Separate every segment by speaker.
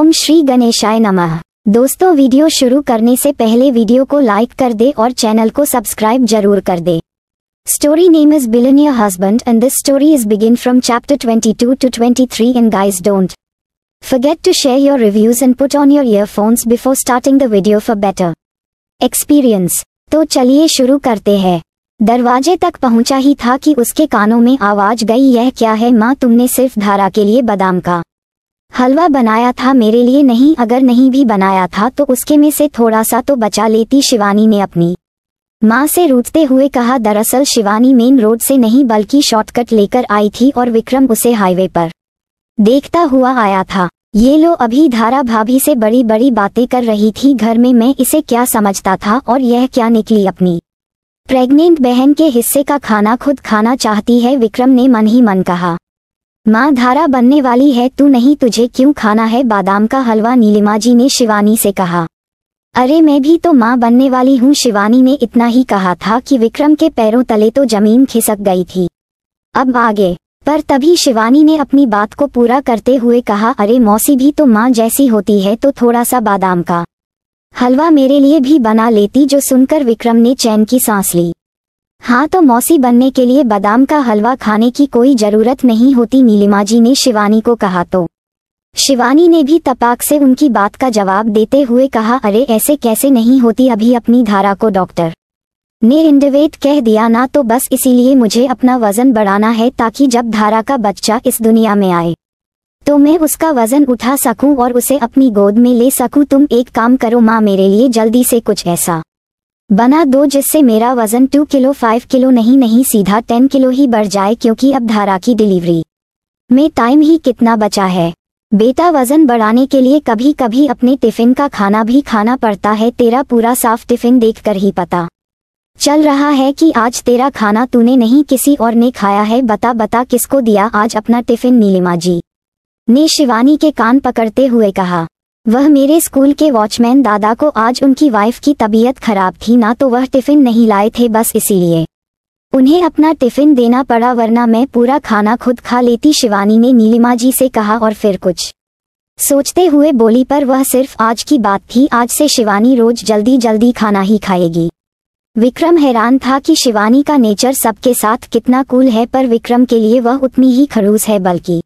Speaker 1: ओम श्री गणेशाय नमः दोस्तों वीडियो शुरू करने से पहले वीडियो को लाइक कर दे और चैनल को सब्सक्राइब जरूर कर दे story name is villain your husband and this story is begin from chapter twenty two to twenty three in guys don't forget to share your reviews and put on your earphones before starting the video for better experience तो चलिए शुरू करते हैं दरवाजे तक पहुंचा ही था कि उसके कानों में आवाज गई यह क्या है माँ तुमने सिर्फ धारा के लिए बादाम का हलवा बनाया था मेरे लिए नहीं अगर नहीं भी बनाया था तो उसके में से थोड़ा सा तो बचा लेती शिवानी ने अपनी माँ से रूठते हुए कहा दरअसल शिवानी मेन रोड से नहीं बल्कि शॉर्टकट लेकर आई थी और विक्रम उसे हाईवे पर देखता हुआ आया था ये लो अभी धारा भाभी से बड़ी बड़ी बातें कर रही थी घर में मैं इसे क्या समझता था और यह क्या निकली अपनी प्रेग्नेंट बहन के हिस्से का खाना खुद खाना चाहती है विक्रम ने मन ही मन कहा माँ धारा बनने वाली है तू नहीं तुझे क्यों खाना है बादाम का हलवा नीलिमा जी ने शिवानी से कहा अरे मैं भी तो माँ बनने वाली हूँ शिवानी ने इतना ही कहा था कि विक्रम के पैरों तले तो जमीन खिसक गई थी अब आगे पर तभी शिवानी ने अपनी बात को पूरा करते हुए कहा अरे मौसी भी तो माँ जैसी होती है तो थोड़ा सा बादाम का हलवा मेरे लिए भी बना लेती जो सुनकर विक्रम ने चैन की सांस ली हाँ तो मौसी बनने के लिए बादाम का हलवा खाने की कोई जरूरत नहीं होती नीलिमा जी ने शिवानी को कहा तो शिवानी ने भी तपाक से उनकी बात का जवाब देते हुए कहा अरे ऐसे कैसे नहीं होती अभी अपनी धारा को डॉक्टर ने इंडवेट कह दिया ना तो बस इसीलिए मुझे अपना वजन बढ़ाना है ताकि जब धारा का बच्चा इस दुनिया में आए तो मैं उसका वजन उठा सकूं और उसे अपनी गोद में ले सकूं तुम एक काम करो माँ मेरे लिए जल्दी से कुछ ऐसा बना दो जिससे मेरा वजन टू किलो फाइव किलो नहीं नहीं सीधा टेन किलो ही बढ़ जाए क्योंकि अब धारा की डिलीवरी में टाइम ही कितना बचा है बेटा वजन बढ़ाने के लिए कभी कभी अपने टिफिन का खाना भी खाना पड़ता है तेरा पूरा साफ टिफिन देखकर ही पता चल रहा है कि आज तेरा खाना तूने नहीं किसी और ने खाया है बता बता किसको दिया आज अपना टिफिन नीलिमा जी ने शिवानी के कान पकड़ते हुए कहा वह मेरे स्कूल के वॉचमैन दादा को आज उनकी वाइफ की तबीयत खराब थी ना तो वह टिफ़िन नहीं लाए थे बस इसीलिए उन्हें अपना टिफ़िन देना पड़ा वरना मैं पूरा खाना खुद खा लेती शिवानी ने नीलिमा जी से कहा और फिर कुछ सोचते हुए बोली पर वह सिर्फ आज की बात थी आज से शिवानी रोज जल्दी जल्दी खाना ही खाएगी विक्रम हैरान था कि शिवानी का नेचर सबके साथ कितना कूल है पर विक्रम के लिए वह उतनी ही खड़ूस है बल्कि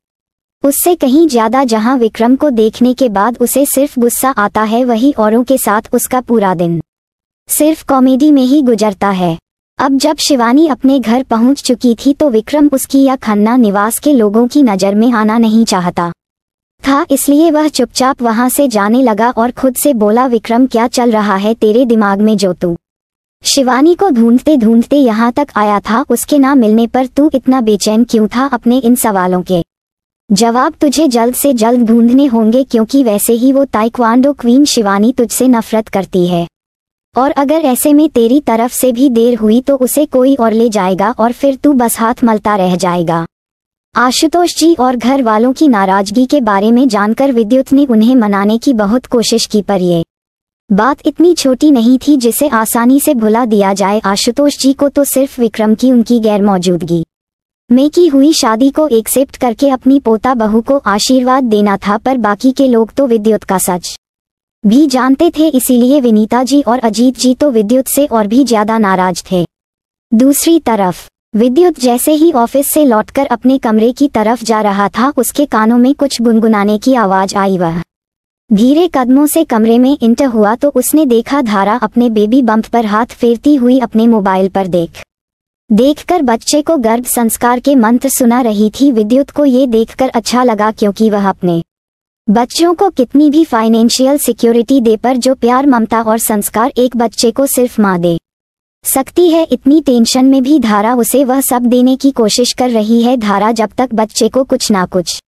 Speaker 1: उससे कहीं ज्यादा जहां विक्रम को देखने के बाद उसे सिर्फ गुस्सा आता है वही औरों के साथ उसका पूरा दिन सिर्फ कॉमेडी में ही गुजरता है अब जब शिवानी अपने घर पहुंच चुकी थी तो विक्रम उसकी या खन्ना निवास के लोगों की नज़र में आना नहीं चाहता था इसलिए वह चुपचाप वहां से जाने लगा और खुद से बोला विक्रम क्या चल रहा है तेरे दिमाग में जो तू शिवानी को ढूंढते ढूंढते यहाँ तक आया था उसके ना मिलने पर तू इतना बेचैन क्यों था अपने इन सवालों के जवाब तुझे जल्द से जल्द ढूंढने होंगे क्योंकि वैसे ही वो ताइक्वांडो क्वीन शिवानी तुझसे नफरत करती है और अगर ऐसे में तेरी तरफ से भी देर हुई तो उसे कोई और ले जाएगा और फिर तू बस हाथ मलता रह जाएगा आशुतोष जी और घर वालों की नाराजगी के बारे में जानकर विद्युत ने उन्हें मनाने की बहुत कोशिश की पर ये बात इतनी छोटी नहीं थी जिसे आसानी से भुला दिया जाए आशुतोष जी को तो सिर्फ विक्रम की उनकी गैर मौजूदगी में की हुई शादी को एक्सेप्ट करके अपनी पोता बहू को आशीर्वाद देना था पर बाकी के लोग तो विद्युत का सच भी जानते थे इसीलिए विनीता जी और अजीत जी तो विद्युत से और भी ज्यादा नाराज थे दूसरी तरफ विद्युत जैसे ही ऑफिस से लौटकर अपने कमरे की तरफ जा रहा था उसके कानों में कुछ गुनगुनाने की आवाज आई वह धीरे कदमों से कमरे में इंटर हुआ तो उसने देखा धारा अपने बेबी बम्प पर हाथ फेरती हुई अपने मोबाइल पर देख देखकर बच्चे को गर्भ संस्कार के मंत्र सुना रही थी विद्युत को ये देखकर अच्छा लगा क्योंकि वह अपने बच्चों को कितनी भी फाइनेंशियल सिक्योरिटी दे पर जो प्यार ममता और संस्कार एक बच्चे को सिर्फ माँ दे सकती है इतनी टेंशन में भी धारा उसे वह सब देने की कोशिश कर रही है धारा जब तक बच्चे को कुछ ना कुछ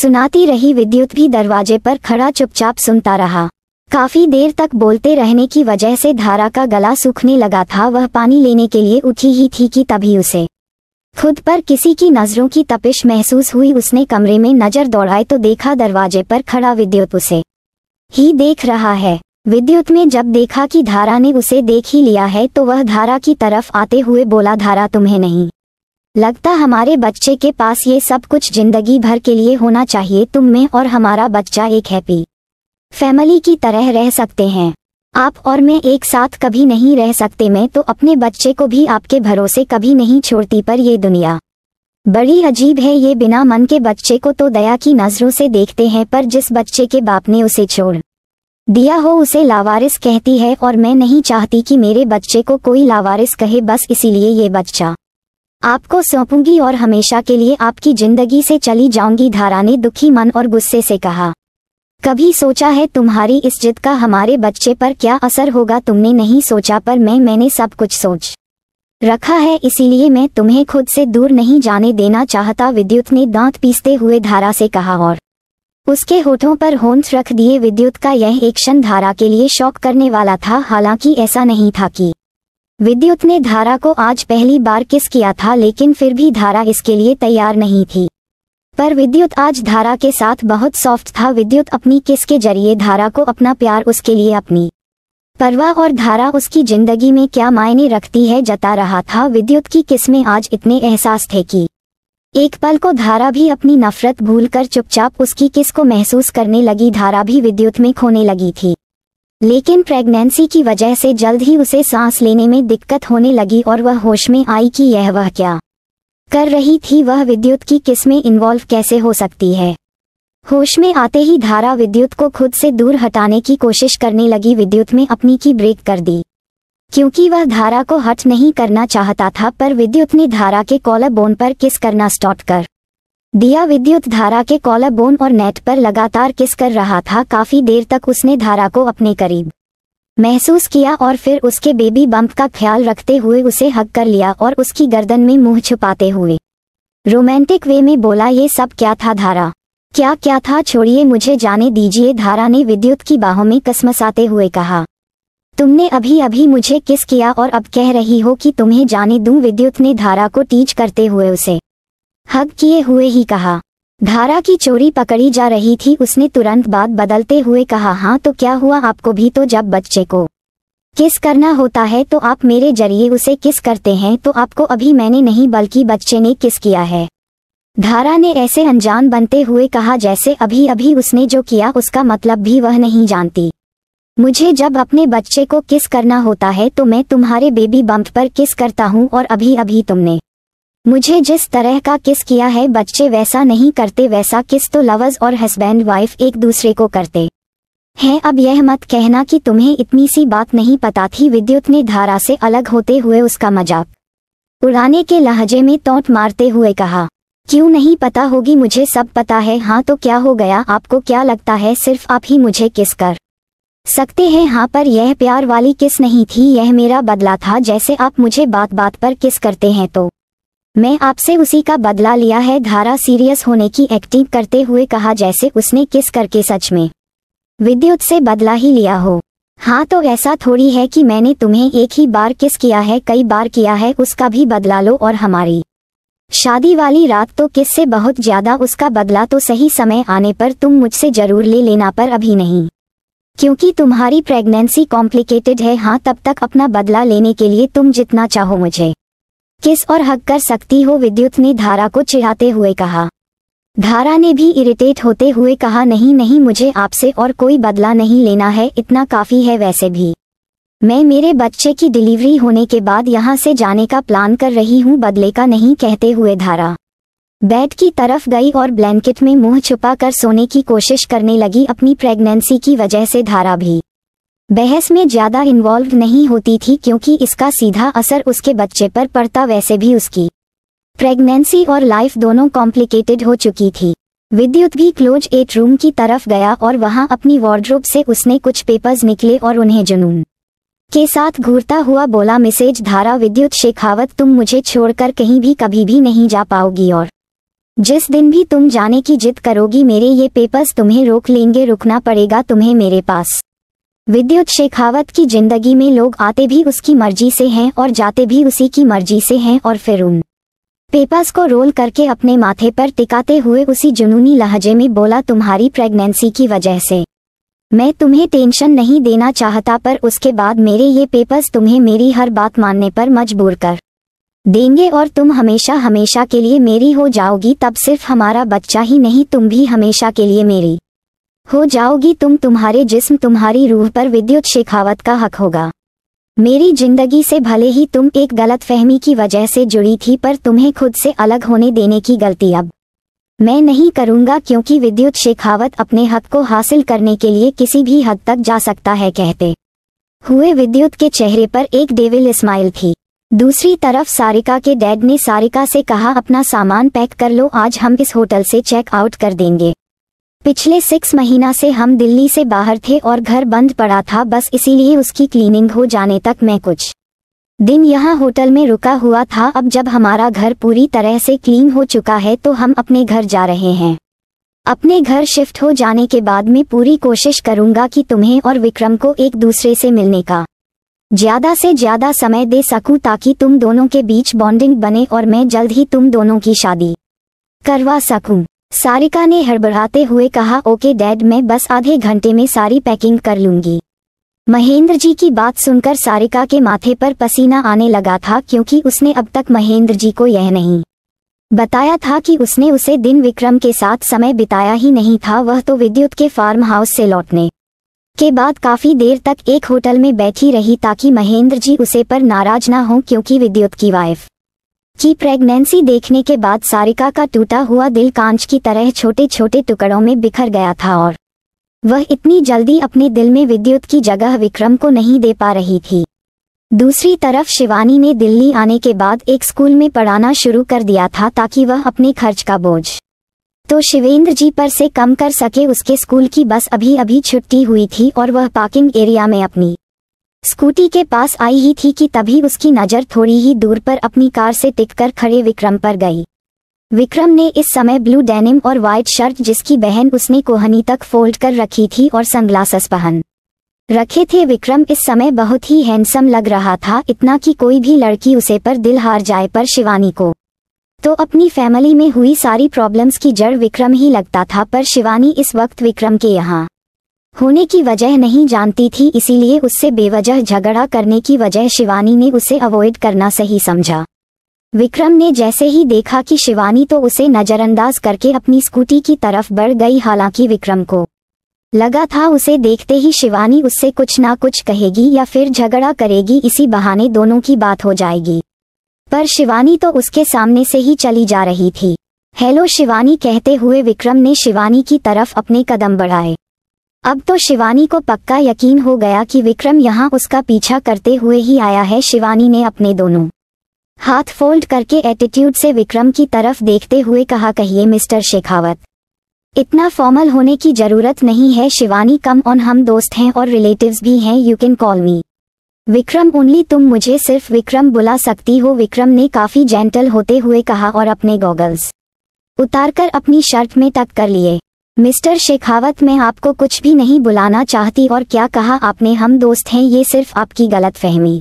Speaker 1: सुनाती रही विद्युत भी दरवाजे पर खड़ा चुपचाप सुनता रहा काफी देर तक बोलते रहने की वजह से धारा का गला सूखने लगा था वह पानी लेने के लिए उठी ही थी कि तभी उसे खुद पर किसी की नज़रों की तपिश महसूस हुई उसने कमरे में नज़र दौड़ाए तो देखा दरवाजे पर खड़ा विद्युत उसे ही देख रहा है विद्युत में जब देखा कि धारा ने उसे देख ही लिया है तो वह धारा की तरफ आते हुए बोला धारा तुम्हें नहीं लगता हमारे बच्चे के पास ये सब कुछ जिंदगी भर के लिए होना चाहिए तुम में और हमारा बच्चा एक हैप्पी फैमिली की तरह रह सकते हैं आप और मैं एक साथ कभी नहीं रह सकते मैं तो अपने बच्चे को भी आपके भरोसे कभी नहीं छोड़ती पर ये दुनिया बड़ी अजीब है ये बिना मन के बच्चे को तो दया की नज़रों से देखते हैं पर जिस बच्चे के बाप ने उसे छोड़ दिया हो उसे लावारिस कहती है और मैं नहीं चाहती कि मेरे बच्चे को कोई लावारिस कहे बस इसीलिए ये बच्चा आपको सौंपूंगी और हमेशा के लिए आपकी जिंदगी से चली जाऊंगी धारा ने दुखी मन और गुस्से से कहा कभी सोचा है तुम्हारी इस जिद का हमारे बच्चे पर क्या असर होगा तुमने नहीं सोचा पर मैं मैंने सब कुछ सोच रखा है इसीलिए मैं तुम्हें खुद से दूर नहीं जाने देना चाहता विद्युत ने दांत पीसते हुए धारा से कहा और उसके होठों पर होंठ रख दिए विद्युत का यह एक्शन धारा के लिए शौक करने वाला था हालांकि ऐसा नहीं था कि विद्युत ने धारा को आज पहली बार किस किया था लेकिन फिर भी धारा इसके लिए तैयार नहीं थी पर विद्युत आज धारा के साथ बहुत सॉफ्ट था विद्युत अपनी किस के जरिए धारा को अपना प्यार उसके लिए अपनी परवा और धारा उसकी जिंदगी में क्या मायने रखती है जता रहा था विद्युत की किस्में आज इतने एहसास थे कि एक पल को धारा भी अपनी नफरत भूलकर चुपचाप उसकी किस को महसूस करने लगी धारा भी विद्युत में खोने लगी थी लेकिन प्रेगनेंसी की वजह से जल्द ही उसे सांस लेने में दिक्कत होने लगी और वह होश में आई कि यह वह क्या कर रही थी वह विद्युत की किस में इन्वॉल्व कैसे हो सकती है होश में आते ही धारा विद्युत को खुद से दूर हटाने की कोशिश करने लगी विद्युत में अपनी की ब्रेक कर दी क्योंकि वह धारा को हट नहीं करना चाहता था पर विद्युत ने धारा के कॉलर बोन पर किस करना स्टॉप कर दिया विद्युत धारा के कॉलर बोन और नेट पर लगातार किस कर रहा था काफी देर तक उसने धारा को अपने करीब महसूस किया और फिर उसके बेबी बम्प का ख्याल रखते हुए उसे हक कर लिया और उसकी गर्दन में मुंह छुपाते हुए रोमांटिक वे में बोला ये सब क्या था धारा क्या क्या था छोड़िए मुझे जाने दीजिए धारा ने विद्युत की बाहों में कसमसाते हुए कहा तुमने अभी अभी मुझे किस किया और अब कह रही हो कि तुम्हें जाने दूं विद्युत ने धारा को टीच करते हुए उसे हक किए हुए ही कहा धारा की चोरी पकड़ी जा रही थी उसने तुरंत बात बदलते हुए कहा हाँ तो क्या हुआ आपको भी तो जब बच्चे को किस करना होता है तो आप मेरे जरिए उसे किस करते हैं तो आपको अभी मैंने नहीं बल्कि बच्चे ने किस किया है धारा ने ऐसे अनजान बनते हुए कहा जैसे अभी अभी उसने जो किया उसका मतलब भी वह नहीं जानती मुझे जब अपने बच्चे को किस करना होता है तो मैं तुम्हारे बेबी बम्प पर किस करता हूँ और अभी अभी तुमने मुझे जिस तरह का किस किया है बच्चे वैसा नहीं करते वैसा किस तो लवर्स और हस्बैंड वाइफ एक दूसरे को करते हैं अब यह मत कहना कि तुम्हें इतनी सी बात नहीं पता थी विद्युत ने धारा से अलग होते हुए उसका मजाक उड़ाने के लहजे में तोट मारते हुए कहा क्यों नहीं पता होगी मुझे सब पता है हाँ तो क्या हो गया आपको क्या लगता है सिर्फ आप ही मुझे किस कर सकते हैं हाँ पर यह प्यार वाली किस नहीं थी यह मेरा बदला था जैसे आप मुझे बात बात पर किस करते हैं तो मैं आपसे उसी का बदला लिया है धारा सीरियस होने की एक्टिंग करते हुए कहा जैसे उसने किस करके सच में विद्युत से बदला ही लिया हो हाँ तो ऐसा थोड़ी है कि मैंने तुम्हें एक ही बार किस किया है कई बार किया है उसका भी बदला लो और हमारी शादी वाली रात तो किस से बहुत ज्यादा उसका बदला तो सही समय आने पर तुम मुझसे जरूर ले लेना पर अभी नहीं क्योंकि तुम्हारी प्रेगनेंसी कॉम्प्लिकेटेड है हाँ तब तक अपना बदला लेने के लिए तुम जितना चाहो मुझे किस और हक कर सकती हो विद्युत ने धारा को चिढ़ाते हुए कहा धारा ने भी इरिटेट होते हुए कहा नहीं नहीं मुझे आपसे और कोई बदला नहीं लेना है इतना काफ़ी है वैसे भी मैं मेरे बच्चे की डिलीवरी होने के बाद यहाँ से जाने का प्लान कर रही हूँ बदले का नहीं कहते हुए धारा बेड की तरफ गई और ब्लैंकेट में मुंह छुपा कर सोने की कोशिश करने लगी अपनी प्रेगनेंसी की वजह से धारा भी बहस में ज्यादा इन्वॉल्व नहीं होती थी क्योंकि इसका सीधा असर उसके बच्चे पर पड़ता वैसे भी उसकी प्रेगनेंसी और लाइफ दोनों कॉम्प्लिकेटेड हो चुकी थी विद्युत भी क्लोज एट रूम की तरफ गया और वहां अपनी वार्ड्रोब से उसने कुछ पेपर्स निकले और उन्हें जुनून के साथ घूरता हुआ बोला मिसेज धारा विद्युत शेखावत तुम मुझे छोड़कर कहीं भी कभी भी नहीं जा पाओगी और जिस दिन भी तुम जाने की जिद करोगी मेरे ये पेपर्स तुम्हें रोक लेंगे रुकना पड़ेगा तुम्हें मेरे पास विद्युत शेखावत की जिंदगी में लोग आते भी उसकी मर्जी से हैं और जाते भी उसी की मर्जी से हैं और फिर उन पेपर्स को रोल करके अपने माथे पर टिकाते हुए उसी जुनूनी लहजे में बोला तुम्हारी प्रेगनेंसी की वजह से मैं तुम्हें टेंशन नहीं देना चाहता पर उसके बाद मेरे ये पेपर्स तुम्हें मेरी हर बात मानने पर मजबूर कर देंगे और तुम हमेशा हमेशा के लिए मेरी हो जाओगी तब सिर्फ हमारा बच्चा ही नहीं तुम भी हमेशा के लिए मेरी हो जाओगी तुम तुम्हारे जिस्म तुम्हारी रूह पर विद्युत शेखावत का हक होगा मेरी जिंदगी से भले ही तुम एक गलत फहमी की वजह से जुड़ी थी पर तुम्हें खुद से अलग होने देने की गलती अब मैं नहीं करूंगा क्योंकि विद्युत शेखावत अपने हक को हासिल करने के लिए किसी भी हद तक जा सकता है कहते हुए विद्युत के चेहरे पर एक डेविल स्माइल थी दूसरी तरफ सारिका के डैड ने सारिका से कहा अपना सामान पैक कर लो आज हम इस होटल से चेक आउट कर देंगे पिछले सिक्स महीना से हम दिल्ली से बाहर थे और घर बंद पड़ा था बस इसीलिए उसकी क्लीनिंग हो जाने तक मैं कुछ दिन यहाँ होटल में रुका हुआ था अब जब हमारा घर पूरी तरह से क्लीन हो चुका है तो हम अपने घर जा रहे हैं अपने घर शिफ्ट हो जाने के बाद मैं पूरी कोशिश करूंगा कि तुम्हें और विक्रम को एक दूसरे से मिलने का ज्यादा से ज्यादा समय दे सकूं ताकि तुम दोनों के बीच बॉन्डिंग बने और मैं जल्द ही तुम दोनों की शादी करवा सकूं सारिका ने हड़बड़ाते हुए कहा ओके डैड मैं बस आधे घंटे में सारी पैकिंग कर लूंगी महेंद्र जी की बात सुनकर सारिका के माथे पर पसीना आने लगा था क्योंकि उसने अब तक महेंद्र जी को यह नहीं बताया था कि उसने उसे दिन विक्रम के साथ समय बिताया ही नहीं था वह तो विद्युत के फार्म हाउस से लौटने के बाद काफी देर तक एक होटल में बैठी रही ताकि महेंद्र जी उसे पर नाराज ना हो क्योंकि विद्युत की वाइफ की प्रेगनेंसी देखने के बाद सारिका का टूटा हुआ दिल कांच की तरह छोटे छोटे टुकड़ों में बिखर गया था और वह इतनी जल्दी अपने दिल में विद्युत की जगह विक्रम को नहीं दे पा रही थी दूसरी तरफ शिवानी ने दिल्ली आने के बाद एक स्कूल में पढ़ाना शुरू कर दिया था ताकि वह अपने खर्च का बोझ तो शिवेंद्र जी पर से कम कर सके उसके स्कूल की बस अभी अभी छुट्टी हुई थी और वह पार्किंग एरिया में अपनी स्कूटी के पास आई ही थी कि तभी उसकी नज़र थोड़ी ही दूर पर अपनी कार से टिककर खड़े विक्रम पर गई विक्रम ने इस समय ब्लू डेनिम और व्हाइट शर्ट जिसकी बहन उसने कोहनी तक फोल्ड कर रखी थी और सनग्लासेस पहन रखे थे विक्रम इस समय बहुत ही हैंडसम लग रहा था इतना कि कोई भी लड़की उसे पर दिल हार जाए पर शिवानी को तो अपनी फैमिली में हुई सारी प्रॉब्लम्स की जड़ विक्रम ही लगता था पर शिवानी इस वक्त विक्रम के यहाँ होने की वजह नहीं जानती थी इसीलिए उससे बेवजह झगड़ा करने की वजह शिवानी ने उसे अवॉइड करना सही समझा विक्रम ने जैसे ही देखा कि शिवानी तो उसे नज़रअंदाज करके अपनी स्कूटी की तरफ बढ़ गई हालांकि विक्रम को लगा था उसे देखते ही शिवानी उससे कुछ ना कुछ कहेगी या फिर झगड़ा करेगी इसी बहाने दोनों की बात हो जाएगी पर शिवानी तो उसके सामने से ही चली जा रही थी हेलो शिवानी कहते हुए विक्रम ने शिवानी की तरफ अपने कदम बढ़ाए अब तो शिवानी को पक्का यकीन हो गया कि विक्रम यहाँ उसका पीछा करते हुए ही आया है शिवानी ने अपने दोनों हाथ फोल्ड करके एटीट्यूड से विक्रम की तरफ देखते हुए कहा कहिए मिस्टर शेखावत इतना फॉर्मल होने की जरूरत नहीं है शिवानी कम ऑन हम दोस्त हैं और रिलेटिव्स भी हैं you can call me Vikram only तुम मुझे सिर्फ विक्रम बुला सकती हो विक्रम ने काफी जेंटल होते हुए कहा और अपने गॉगल्स उतारकर अपनी शर्ट में तक कर लिए मिस्टर शेखावत मैं आपको कुछ भी नहीं बुलाना चाहती और क्या कहा आपने हम दोस्त हैं ये सिर्फ आपकी गलतफहमी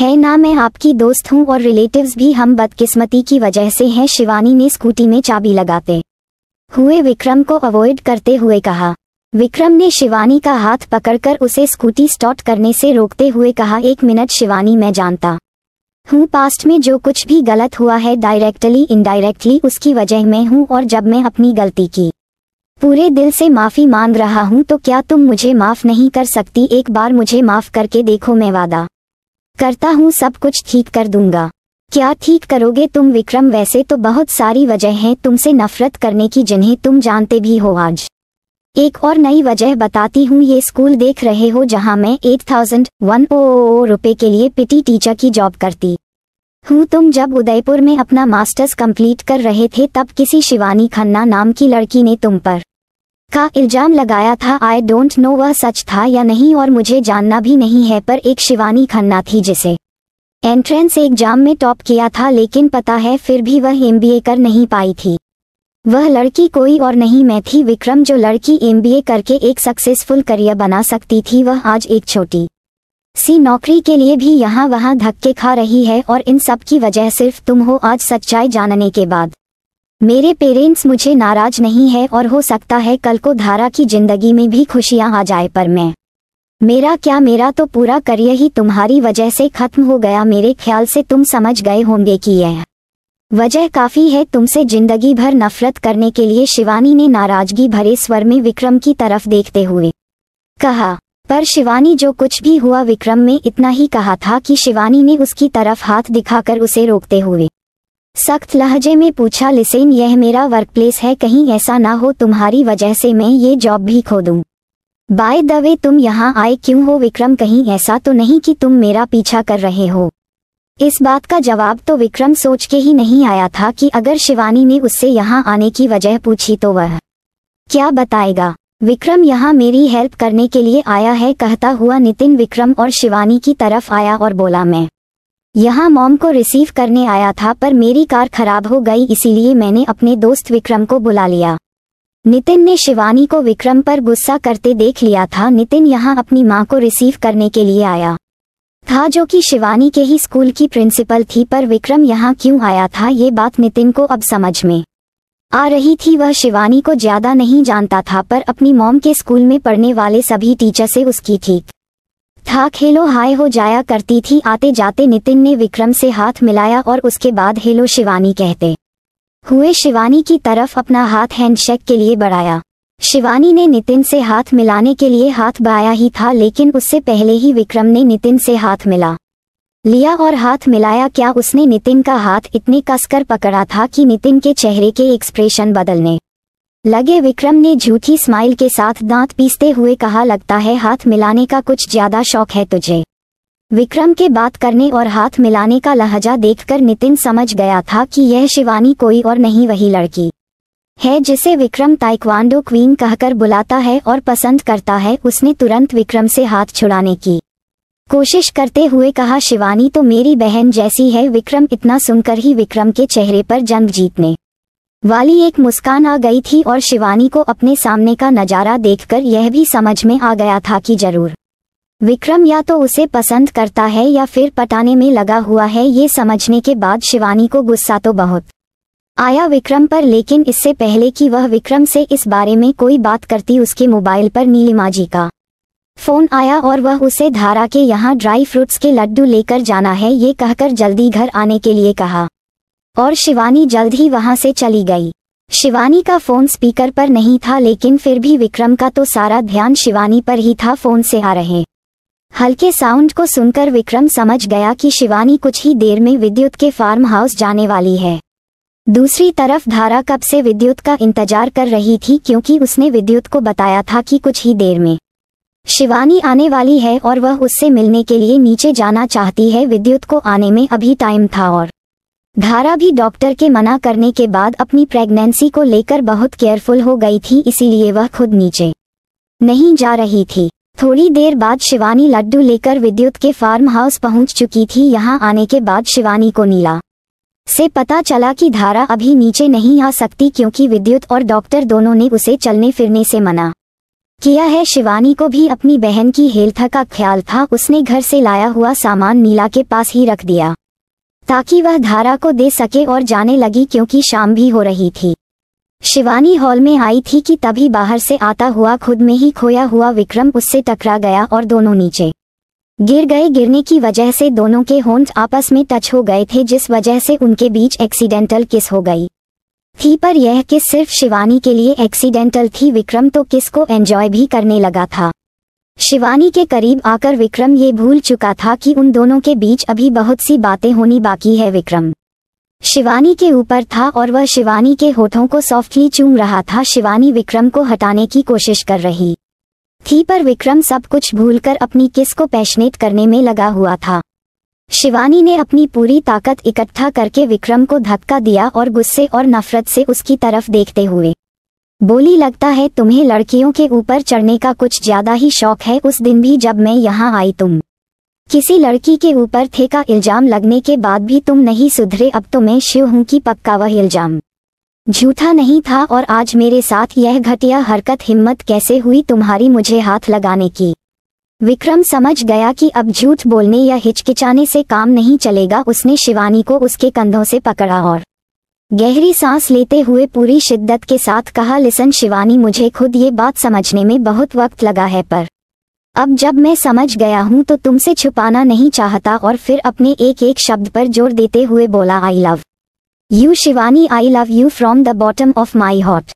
Speaker 1: है ना मैं आपकी दोस्त हूँ और रिलेटिव्स भी हम बदकिस्मती की वजह से हैं शिवानी ने स्कूटी में चाबी लगाते हुए विक्रम को अवॉइड करते हुए कहा विक्रम ने शिवानी का हाथ पकड़कर उसे स्कूटी स्टार्ट करने से रोकते हुए कहा एक मिनट शिवानी मैं जानता हूँ पास्ट में जो कुछ भी गलत हुआ है डायरेक्टली इनडायरेक्टली उसकी वजह मैं हूँ और जब मैं अपनी गलती की पूरे दिल से माफ़ी मांग रहा हूँ तो क्या तुम मुझे माफ़ नहीं कर सकती एक बार मुझे माफ़ करके देखो मैं वादा करता हूँ सब कुछ ठीक कर दूंगा क्या ठीक करोगे तुम विक्रम वैसे तो बहुत सारी वजह हैं तुमसे नफरत करने की जिन्हें तुम जानते भी हो आज एक और नई वजह बताती हूँ ये स्कूल देख रहे हो जहाँ मैं एट थाउजेंड वन ओ रुपये के लिए पिटी टीचर की जॉब करती हूँ तुम जब उदयपुर में अपना मास्टर्स कंप्लीट कर रहे थे तब किसी शिवानी खन्ना नाम की लड़की ने तुम पर का इल्जाम लगाया था आई डोंट नो वह सच था या नहीं और मुझे जानना भी नहीं है पर एक शिवानी खन्ना थी जिसे एंट्रेंस एग्जाम में टॉप किया था लेकिन पता है फिर भी वह एम कर नहीं पाई थी वह लड़की कोई और नहीं मैं थी विक्रम जो लड़की एमबीए करके एक सक्सेसफुल करियर बना सकती थी वह आज एक छोटी सी नौकरी के लिए भी यहाँ वहाँ धक्के खा रही है और इन सब की वजह सिर्फ तुम हो आज सच्चाई जानने के बाद मेरे पेरेंट्स मुझे नाराज नहीं है और हो सकता है कल को धारा की जिंदगी में भी खुशियां आ जाए पर मैं मेरा क्या मेरा तो पूरा करियर ही तुम्हारी वजह से खत्म हो गया मेरे ख्याल से तुम समझ गए होंगे कि यह वजह काफ़ी है तुमसे जिंदगी भर नफरत करने के लिए शिवानी ने नाराजगी भरे स्वर में विक्रम की तरफ देखते हुए कहा पर शिवानी जो कुछ भी हुआ विक्रम में इतना ही कहा था कि शिवानी ने उसकी तरफ हाथ दिखाकर उसे रोकते हुए सख्त लहजे में पूछा लिसेन यह मेरा वर्क प्लेस है कहीं ऐसा ना हो तुम्हारी वजह से मैं ये जॉब भी खो दूं बाय द वे तुम यहाँ आए क्यों हो विक्रम कहीं ऐसा तो नहीं कि तुम मेरा पीछा कर रहे हो इस बात का जवाब तो विक्रम सोच के ही नहीं आया था कि अगर शिवानी ने उससे यहाँ आने की वजह पूछी तो वह क्या बताएगा विक्रम यहाँ मेरी हेल्प करने के लिए आया है कहता हुआ नितिन विक्रम और शिवानी की तरफ आया और बोला मैं यहाँ मॉम को रिसीव करने आया था पर मेरी कार खराब हो गई इसीलिए मैंने अपने दोस्त विक्रम को बुला लिया नितिन ने शिवानी को विक्रम पर गुस्सा करते देख लिया था नितिन यहाँ अपनी माँ को रिसीव करने के लिए आया था जो कि शिवानी के ही स्कूल की प्रिंसिपल थी पर विक्रम यहाँ क्यों आया था ये बात नितिन को अब समझ में आ रही थी वह शिवानी को ज्यादा नहीं जानता था पर अपनी मॉम के स्कूल में पढ़ने वाले सभी टीचर से उसकी ठीक था हेलो हाय हो जाया करती थी आते जाते नितिन ने विक्रम से हाथ मिलाया और उसके बाद हेलो शिवानी कहते हुए शिवानी की तरफ अपना हाथ हैंडशेक के लिए बढ़ाया शिवानी ने नितिन से हाथ मिलाने के लिए हाथ बढ़ाया ही था लेकिन उससे पहले ही विक्रम ने नितिन से हाथ मिला लिया और हाथ मिलाया क्या उसने नितिन का हाथ इतने कसकर पकड़ा था कि नितिन के चेहरे के एक्सप्रेशन बदलने लगे विक्रम ने झूठी स्माइल के साथ दांत पीसते हुए कहा लगता है हाथ मिलाने का कुछ ज्यादा शौक है तुझे विक्रम के बात करने और हाथ मिलाने का लहजा देखकर नितिन समझ गया था कि यह शिवानी कोई और नहीं वही लड़की है जिसे विक्रम ताइक्वांडो क्वीन कहकर बुलाता है और पसंद करता है उसने तुरंत विक्रम से हाथ छुड़ाने की कोशिश करते हुए कहा शिवानी तो मेरी बहन जैसी है विक्रम इतना सुनकर ही विक्रम के चेहरे पर जंग जीतने वाली एक मुस्कान आ गई थी और शिवानी को अपने सामने का नज़ारा देखकर यह भी समझ में आ गया था कि जरूर विक्रम या तो उसे पसंद करता है या फिर पटाने में लगा हुआ है ये समझने के बाद शिवानी को गुस्सा तो बहुत आया विक्रम पर लेकिन इससे पहले कि वह विक्रम से इस बारे में कोई बात करती उसके मोबाइल पर नीलिमा जी का फोन आया और वह उसे धारा के यहाँ ड्राई फ्रूट्स के लड्डू लेकर जाना है ये कहकर जल्दी घर आने के लिए कहा और शिवानी जल्द ही वहां से चली गई शिवानी का फोन स्पीकर पर नहीं था लेकिन फिर भी विक्रम का तो सारा ध्यान शिवानी पर ही था फोन से आ रहे हल्के साउंड को सुनकर विक्रम समझ गया कि शिवानी कुछ ही देर में विद्युत के फार्म हाउस जाने वाली है दूसरी तरफ धारा कब से विद्युत का इंतजार कर रही थी क्योंकि उसने विद्युत को बताया था कि कुछ ही देर में शिवानी आने वाली है और वह उससे मिलने के लिए नीचे जाना चाहती है विद्युत को आने में अभी टाइम था और धारा भी डॉक्टर के मना करने के बाद अपनी प्रेगनेंसी को लेकर बहुत केयरफुल हो गई थी इसीलिए वह खुद नीचे नहीं जा रही थी थोड़ी देर बाद शिवानी लड्डू लेकर विद्युत के फार्म हाउस पहुंच चुकी थी यहां आने के बाद शिवानी को नीला से पता चला कि धारा अभी नीचे नहीं आ सकती क्योंकि विद्युत और डॉक्टर दोनों ने उसे चलने फिरने से मना किया है शिवानी को भी अपनी बहन की हेल्थ का ख्याल था उसने घर से लाया हुआ सामान नीला के पास ही रख दिया ताकि वह धारा को दे सके और जाने लगी क्योंकि शाम भी हो रही थी शिवानी हॉल में आई थी कि तभी बाहर से आता हुआ खुद में ही खोया हुआ विक्रम उससे टकरा गया और दोनों नीचे गिर गए गिरने की वजह से दोनों के होंठ आपस में टच हो गए थे जिस वजह से उनके बीच एक्सीडेंटल किस हो गई थी पर यह किस सिर्फ शिवानी के लिए एक्सीडेंटल थी विक्रम तो किस को एंजॉय भी करने लगा था शिवानी के करीब आकर विक्रम ये भूल चुका था कि उन दोनों के बीच अभी बहुत सी बातें होनी बाकी है विक्रम शिवानी के ऊपर था और वह शिवानी के होठों को सॉफ्टली चूम रहा था शिवानी विक्रम को हटाने की कोशिश कर रही थी पर विक्रम सब कुछ भूलकर अपनी किस को पैशनेट करने में लगा हुआ था शिवानी ने अपनी पूरी ताकत इकट्ठा करके विक्रम को धक्का दिया और गुस्से और नफरत से उसकी तरफ देखते हुए बोली लगता है तुम्हें लड़कियों के ऊपर चढ़ने का कुछ ज्यादा ही शौक है उस दिन भी जब मैं यहाँ आई तुम किसी लड़की के ऊपर थे का इल्जाम लगने के बाद भी तुम नहीं सुधरे अब तो मैं शिव हूँ कि पक्का वह इल्जाम झूठा नहीं था और आज मेरे साथ यह घटिया हरकत हिम्मत कैसे हुई तुम्हारी मुझे हाथ लगाने की विक्रम समझ गया कि अब झूठ बोलने या हिचकिचाने से काम नहीं चलेगा उसने शिवानी को उसके कंधों से पकड़ा और गहरी सांस लेते हुए पूरी शिद्दत के साथ कहा लिसन शिवानी मुझे खुद ये बात समझने में बहुत वक्त लगा है पर अब जब मैं समझ गया हूँ तो तुमसे छुपाना नहीं चाहता और फिर अपने एक एक शब्द पर जोर देते हुए बोला I love you Shivani I love you from the bottom of my heart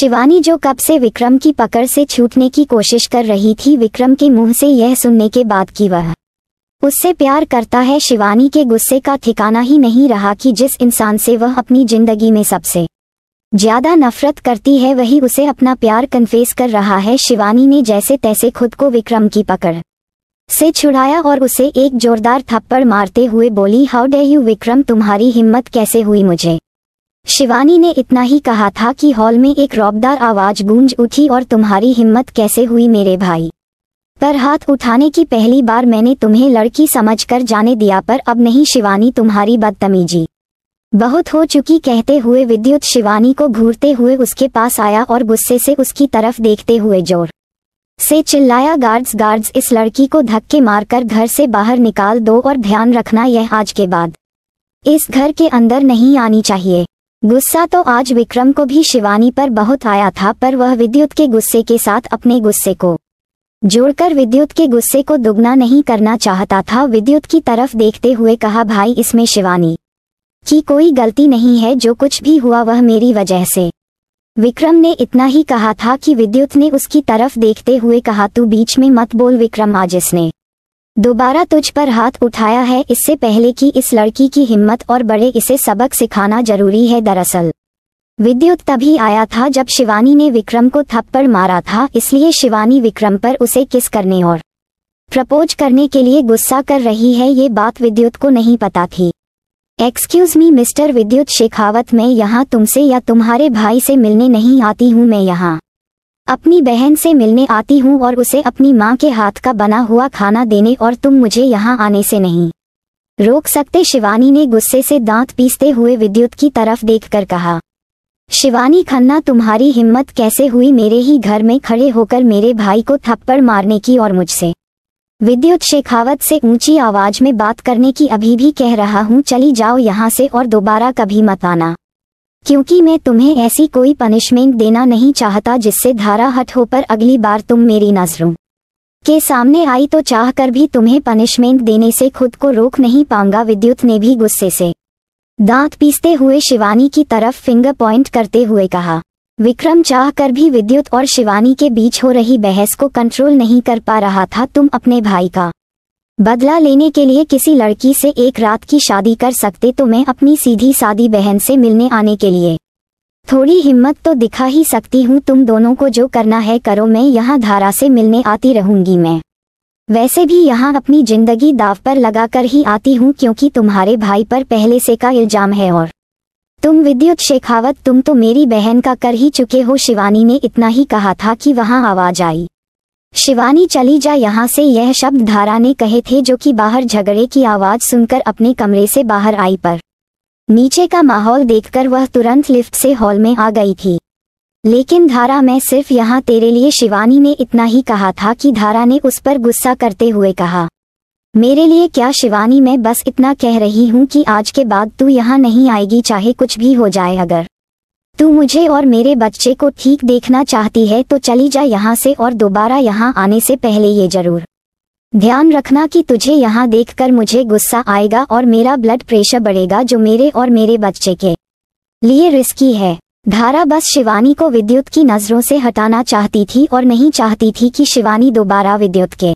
Speaker 1: Shivani जो कब से विक्रम की पकड़ से छूटने की कोशिश कर रही थी विक्रम के मुंह से यह सुनने के बाद की वह उससे प्यार करता है शिवानी के गुस्से का ठिकाना ही नहीं रहा कि जिस इंसान से वह अपनी जिंदगी में सबसे ज्यादा नफरत करती है वही उसे अपना प्यार कन्फेस कर रहा है शिवानी ने जैसे तैसे खुद को विक्रम की पकड़ से छुड़ाया और उसे एक जोरदार थप्पड़ मारते हुए बोली हाउ डे यू विक्रम तुम्हारी हिम्मत कैसे हुई मुझे शिवानी ने इतना ही कहा था कि हॉल में एक रौबदार आवाज गूंज उठी और तुम्हारी हिम्मत कैसे हुई मेरे भाई पर हाथ उठाने की पहली बार मैंने तुम्हें लड़की समझकर जाने दिया पर अब नहीं शिवानी तुम्हारी बदतमीजी बहुत हो चुकी कहते हुए विद्युत शिवानी को घूरते हुए उसके पास आया और गुस्से से उसकी तरफ देखते हुए जोर से चिल्लाया गार्ड्स गार्ड्स इस लड़की को धक्के मारकर घर से बाहर निकाल दो और ध्यान रखना यह आज के बाद इस घर के अंदर नहीं आनी चाहिए गुस्सा तो आज विक्रम को भी शिवानी पर बहुत आया था पर वह विद्युत के गुस्से के साथ अपने गुस्से को जोड़कर विद्युत के गुस्से को दुगना नहीं करना चाहता था विद्युत की तरफ देखते हुए कहा भाई इसमें शिवानी की कोई गलती नहीं है जो कुछ भी हुआ वह मेरी वजह से विक्रम ने इतना ही कहा था कि विद्युत ने उसकी तरफ देखते हुए कहा तू बीच में मत बोल विक्रम आज इसने दोबारा तुझ पर हाथ उठाया है इससे पहले कि इस लड़की की हिम्मत और बड़े इसे सबक सिखाना जरूरी है दरअसल विद्युत तभी आया था जब शिवानी ने विक्रम को थप्पड़ मारा था इसलिए शिवानी विक्रम पर उसे किस करने और प्रपोज करने के लिए गुस्सा कर रही है ये बात विद्युत को नहीं पता थी एक्सक्यूज मी मिस्टर विद्युत शेखावत मैं यहाँ तुमसे या तुम्हारे भाई से मिलने नहीं आती हूँ मैं यहाँ अपनी बहन से मिलने आती हूँ और उसे अपनी माँ के हाथ का बना हुआ खाना देने और तुम मुझे यहाँ आने से नहीं रोक सकते शिवानी ने गुस्से से दांत पीसते हुए विद्युत की तरफ देखकर कहा शिवानी खन्ना तुम्हारी हिम्मत कैसे हुई मेरे ही घर में खड़े होकर मेरे भाई को थप्पड़ मारने की और मुझसे विद्युत शेखावत से ऊंची आवाज में बात करने की अभी भी कह रहा हूँ चली जाओ यहां से और दोबारा कभी मत आना क्योंकि मैं तुम्हें ऐसी कोई पनिशमेंट देना नहीं चाहता जिससे धारा हट पर अगली बार तुम मेरी नजरों के सामने आई तो चाहकर भी तुम्हें पनिशमेंट देने से खुद को रोक नहीं पाऊंगा विद्युत ने भी गुस्से से दांत पीसते हुए शिवानी की तरफ फिंगर पॉइंट करते हुए कहा विक्रम चाह कर भी विद्युत और शिवानी के बीच हो रही बहस को कंट्रोल नहीं कर पा रहा था तुम अपने भाई का बदला लेने के लिए किसी लड़की से एक रात की शादी कर सकते तो मैं अपनी सीधी सादी बहन से मिलने आने के लिए थोड़ी हिम्मत तो दिखा ही सकती हूँ तुम दोनों को जो करना है करो मैं यहाँ धारा से मिलने आती रहूंगी मैं वैसे भी यहाँ अपनी जिंदगी दाव पर लगाकर ही आती हूँ क्योंकि तुम्हारे भाई पर पहले से का इल्जाम है और तुम विद्युत शेखावत तुम तो मेरी बहन का कर ही चुके हो शिवानी ने इतना ही कहा था कि वहाँ आवाज आई शिवानी चली जा यहाँ से यह शब्द धारा ने कहे थे जो कि बाहर झगड़े की आवाज सुनकर अपने कमरे से बाहर आई पर नीचे का माहौल देखकर वह तुरंत लिफ्ट से हॉल में आ गई थी लेकिन धारा मैं सिर्फ यहाँ तेरे लिए शिवानी ने इतना ही कहा था कि धारा ने उस पर गुस्सा करते हुए कहा मेरे लिए क्या शिवानी मैं बस इतना कह रही हूँ कि आज के बाद तू यहाँ नहीं आएगी चाहे कुछ भी हो जाए अगर तू मुझे और मेरे बच्चे को ठीक देखना चाहती है तो चली जा यहाँ से और दोबारा यहाँ आने से पहले ये जरूर ध्यान रखना कि तुझे यहाँ देखकर मुझे गुस्सा आएगा और मेरा ब्लड प्रेशर बढ़ेगा जो मेरे और मेरे बच्चे के लिए रिस्की है धारा बस शिवानी को विद्युत की नज़रों से हटाना चाहती थी और नहीं चाहती थी कि शिवानी दोबारा विद्युत के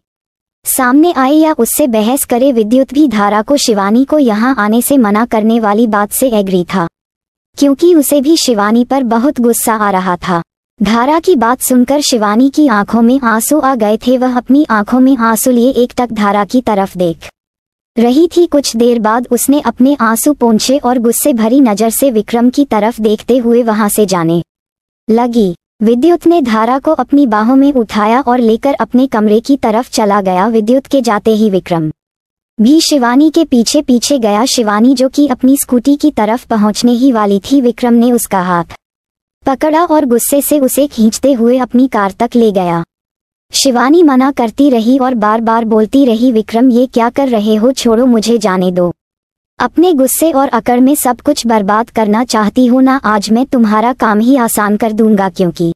Speaker 1: सामने आए या उससे बहस करे विद्युत भी धारा को शिवानी को यहाँ आने से मना करने वाली बात से एग्री था क्योंकि उसे भी शिवानी पर बहुत गुस्सा आ रहा था धारा की बात सुनकर शिवानी की आंखों में आंसू आ गए थे वह अपनी आंखों में आंसू लिए एकटक धारा की तरफ देख रही थी कुछ देर बाद उसने अपने आंसू पोंछे और गुस्से भरी नजर से विक्रम की तरफ देखते हुए वहां से जाने लगी विद्युत ने धारा को अपनी बाहों में उठाया और लेकर अपने कमरे की तरफ चला गया विद्युत के जाते ही विक्रम भी शिवानी के पीछे पीछे गया शिवानी जो कि अपनी स्कूटी की तरफ पहुंचने ही वाली थी विक्रम ने उसका हाथ पकड़ा और गुस्से से उसे खींचते हुए अपनी कार तक ले गया शिवानी मना करती रही और बार बार बोलती रही विक्रम ये क्या कर रहे हो छोड़ो मुझे जाने दो अपने गुस्से और अकड़ में सब कुछ बर्बाद करना चाहती हो ना आज मैं तुम्हारा काम ही आसान कर दूंगा क्योंकि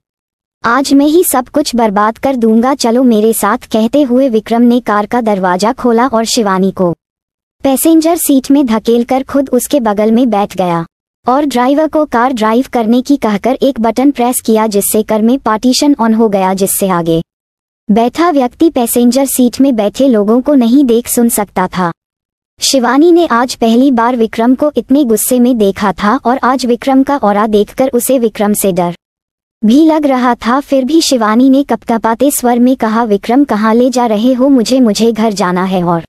Speaker 1: आज मैं ही सब कुछ बर्बाद कर दूंगा चलो मेरे साथ कहते हुए विक्रम ने कार का दरवाजा खोला और शिवानी को पैसेंजर सीट में धकेल कर खुद उसके बगल में बैठ गया और ड्राइवर को कार ड्राइव करने की कहकर एक बटन प्रेस किया जिससे कर में पार्टीशन ऑन हो गया जिससे आगे बैठा व्यक्ति पैसेंजर सीट में बैठे लोगों को नहीं देख सुन सकता था शिवानी ने आज पहली बार विक्रम को इतने गुस्से में देखा था और आज विक्रम का और देखकर उसे विक्रम से डर भी लग रहा था फिर भी शिवानी ने कपकपाते स्वर में कहा विक्रम कहाँ ले जा रहे हो मुझे मुझे घर जाना है और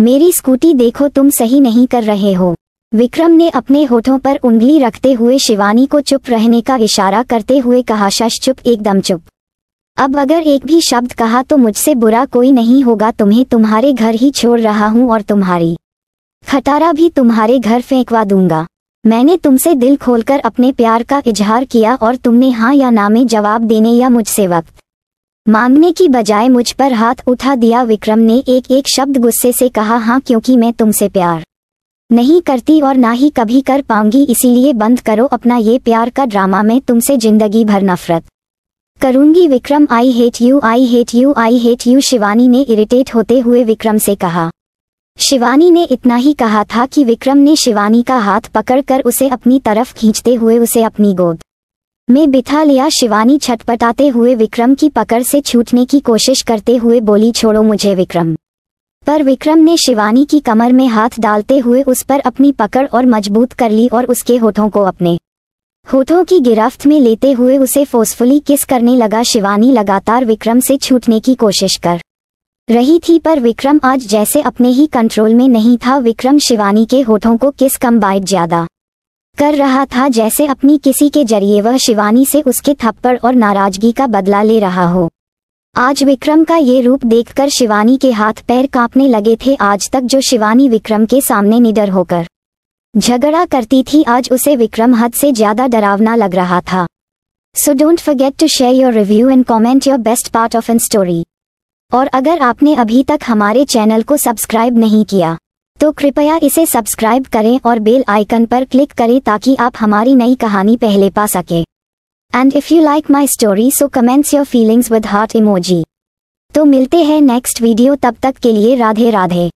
Speaker 1: मेरी स्कूटी देखो तुम सही नहीं कर रहे हो विक्रम ने अपने होठों पर उंगली रखते हुए शिवानी को चुप रहने का इशारा करते हुए कहा शश चुप एकदम चुप अब अगर एक भी शब्द कहा तो मुझसे बुरा कोई नहीं होगा तुम्हें तुम्हारे घर ही छोड़ रहा हूँ और तुम्हारी खटारा भी तुम्हारे घर फेंकवा दूंगा मैंने तुमसे दिल खोलकर अपने प्यार का इजहार किया और तुमने हाँ या ना में जवाब देने या मुझसे वक्त मांगने की बजाय मुझ पर हाथ उठा दिया विक्रम ने एक एक शब्द गुस्से से कहा हाँ क्योंकि मैं तुमसे प्यार नहीं करती और ना ही कभी कर पाऊंगी इसीलिए बंद करो अपना ये प्यार का ड्रामा मैं तुमसे जिंदगी भर नफरत करूंगी Vikram I hate you I hate you I hate you Shivani ने इरिटेट होते हुए विक्रम से कहा शिवानी ने इतना ही कहा था कि विक्रम ने शिवानी का हाथ पकड़कर उसे अपनी तरफ खींचते हुए उसे अपनी गोद में बिठा लिया शिवानी छटपटाते हुए विक्रम की पकड़ से छूटने की कोशिश करते हुए बोली छोड़ो मुझे विक्रम पर विक्रम ने शिवानी की कमर में हाथ डालते हुए उस पर अपनी पकड़ और मजबूत कर ली और उसके होठों को अपने होठों की गिरफ्त में लेते हुए उसे फोर्सफुली किस करने लगा शिवानी लगातार विक्रम से छूटने की कोशिश कर रही थी पर विक्रम आज जैसे अपने ही कंट्रोल में नहीं था विक्रम शिवानी के होठों को किस कम बाइट ज्यादा कर रहा था जैसे अपनी किसी के जरिए वह शिवानी से उसके थप्पड़ और नाराजगी का बदला ले रहा हो आज विक्रम का ये रूप देखकर शिवानी के हाथ पैर कांपने लगे थे आज तक जो शिवानी विक्रम के सामने निडर होकर झगड़ा करती थी आज उसे विक्रम हद से ज्यादा डरावना लग रहा था so don't forget to share your review and comment your best part of an story और अगर आपने अभी तक हमारे चैनल को सब्सक्राइब नहीं किया तो कृपया इसे सब्सक्राइब करें और बेल आइकन पर क्लिक करें ताकि आप हमारी नई कहानी पहले पा सकें and if you like my story so comments your feelings with heart emoji तो मिलते हैं नेक्स्ट वीडियो तब तक के लिए राधे राधे